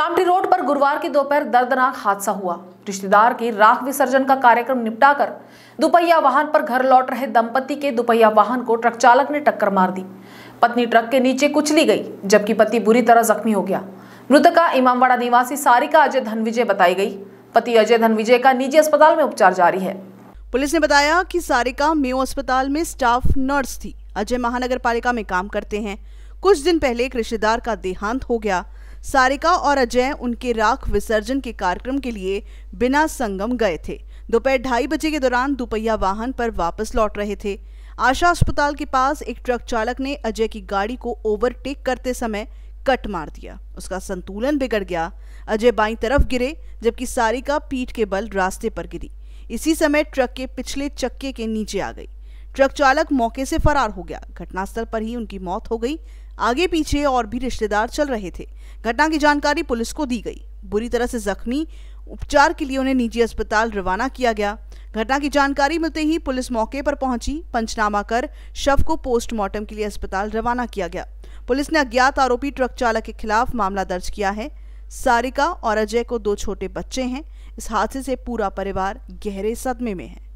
Kamptee road पर गुरुवार की दोपहर दर्दनाक हादसा हुआ रिश्तेदार के राख विसर्जन का कार्यक्रम निपटाकर दुपहिया वाहन पर घर लौट रहे दंपति के दुपहिया वाहन को ट्रक चालक ने टक्कर मार दी पत्नी ट्रक के नीचे कुचली गई जबकि पति बुरी तरह जख्मी हो गया मृतका इमामवाड़ा निवासी सारिका अजय धनविजय बताई गई पति अजय धनविजय का निजी अस्पताल में उपचार जारी है पुलिस ने बताया कि सारिका मेयो अस्पताल में स्टाफ नर्स थी अजय महानगर पालिका में काम करते हैं कुछ दिन पहले एक रिश्तेदार का देहांत हो गया सारिका और अजय उनके राख विसर्जन के कार्यक्रम के लिए बिना संगम गए थे दोपहर ढाई बजे के दौरान दुपहिया वाहन पर वापस लौट रहे थे आशा अस्पताल के पास एक ट्रक चालक ने अजय की गाड़ी को ओवरटेक करते समय कट मार दिया उसका संतुलन बिगड़ गया अजय बाई तरफ गिरे जबकि सारिका पीठ के बल रास्ते पर गिरी इसी समय ट्रक के पिछले चक्के के नीचे आ गई ट्रक चालक मौके से फरार हो गया घटनास्थल पर ही उनकी मौत हो गई आगे पीछे और भी रिश्तेदार चल रहे थे घटना की जानकारी पुलिस को दी गई बुरी तरह से जख्मी उपचार के लिए उन्हें निजी अस्पताल रवाना किया गया घटना की जानकारी मिलते ही पुलिस मौके पर पहुंची पंचनामा कर शव को पोस्टमार्टम के लिए अस्पताल रवाना किया गया पुलिस ने अज्ञात आरोपी ट्रक चालक के खिलाफ मामला दर्ज किया है सारिका और अजय को दो छोटे बच्चे हैं इस हादसे से पूरा परिवार गहरे सदमे में है